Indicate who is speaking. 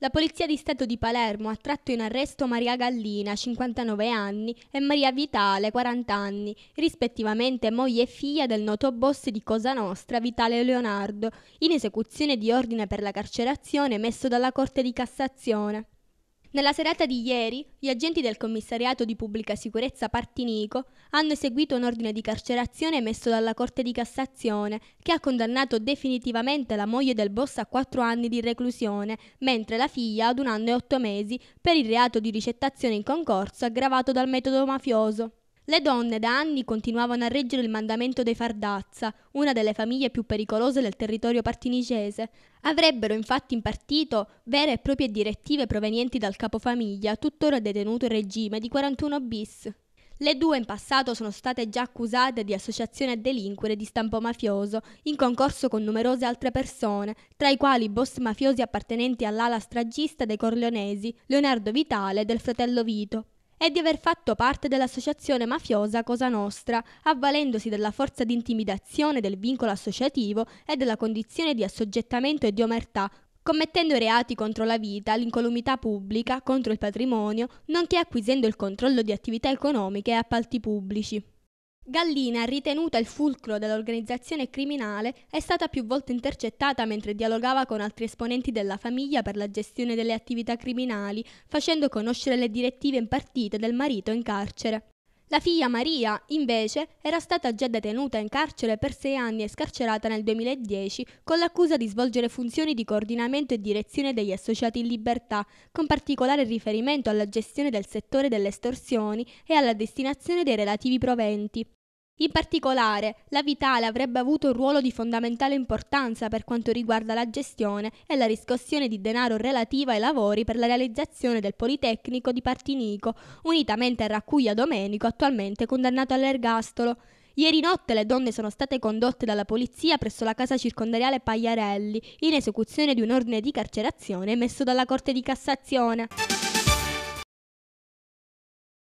Speaker 1: La Polizia di Stato di Palermo ha tratto in arresto Maria Gallina, 59 anni, e Maria Vitale, 40 anni, rispettivamente moglie e figlia del noto boss di Cosa Nostra, Vitale Leonardo, in esecuzione di ordine per la carcerazione emesso dalla Corte di Cassazione. Nella serata di ieri, gli agenti del commissariato di pubblica sicurezza Partinico hanno eseguito un ordine di carcerazione emesso dalla Corte di Cassazione, che ha condannato definitivamente la moglie del boss a quattro anni di reclusione, mentre la figlia ad un anno e otto mesi per il reato di ricettazione in concorso aggravato dal metodo mafioso. Le donne da anni continuavano a reggere il mandamento dei Fardazza, una delle famiglie più pericolose del territorio partinicese. Avrebbero infatti impartito vere e proprie direttive provenienti dal capofamiglia, tuttora detenuto in regime di 41 bis. Le due in passato sono state già accusate di associazione a delinquere di stampo mafioso, in concorso con numerose altre persone, tra i quali boss mafiosi appartenenti all'ala stragista dei Corleonesi, Leonardo Vitale e del fratello Vito, è di aver fatto parte dell'associazione mafiosa Cosa Nostra, avvalendosi della forza di intimidazione del vincolo associativo e della condizione di assoggettamento e di omertà, commettendo reati contro la vita, l'incolumità pubblica, contro il patrimonio, nonché acquisendo il controllo di attività economiche e appalti pubblici. Gallina, ritenuta il fulcro dell'organizzazione criminale, è stata più volte intercettata mentre dialogava con altri esponenti della famiglia per la gestione delle attività criminali, facendo conoscere le direttive impartite del marito in carcere. La figlia Maria, invece, era stata già detenuta in carcere per sei anni e scarcerata nel 2010 con l'accusa di svolgere funzioni di coordinamento e direzione degli associati in libertà, con particolare riferimento alla gestione del settore delle estorsioni e alla destinazione dei relativi proventi. In particolare, la Vitale avrebbe avuto un ruolo di fondamentale importanza per quanto riguarda la gestione e la riscossione di denaro relativa ai lavori per la realizzazione del Politecnico di Partinico, unitamente a Raccuglia Domenico, attualmente condannato all'ergastolo. Ieri notte le donne sono state condotte dalla polizia presso la casa circondariale Pagliarelli in esecuzione di un ordine di carcerazione emesso dalla Corte di Cassazione.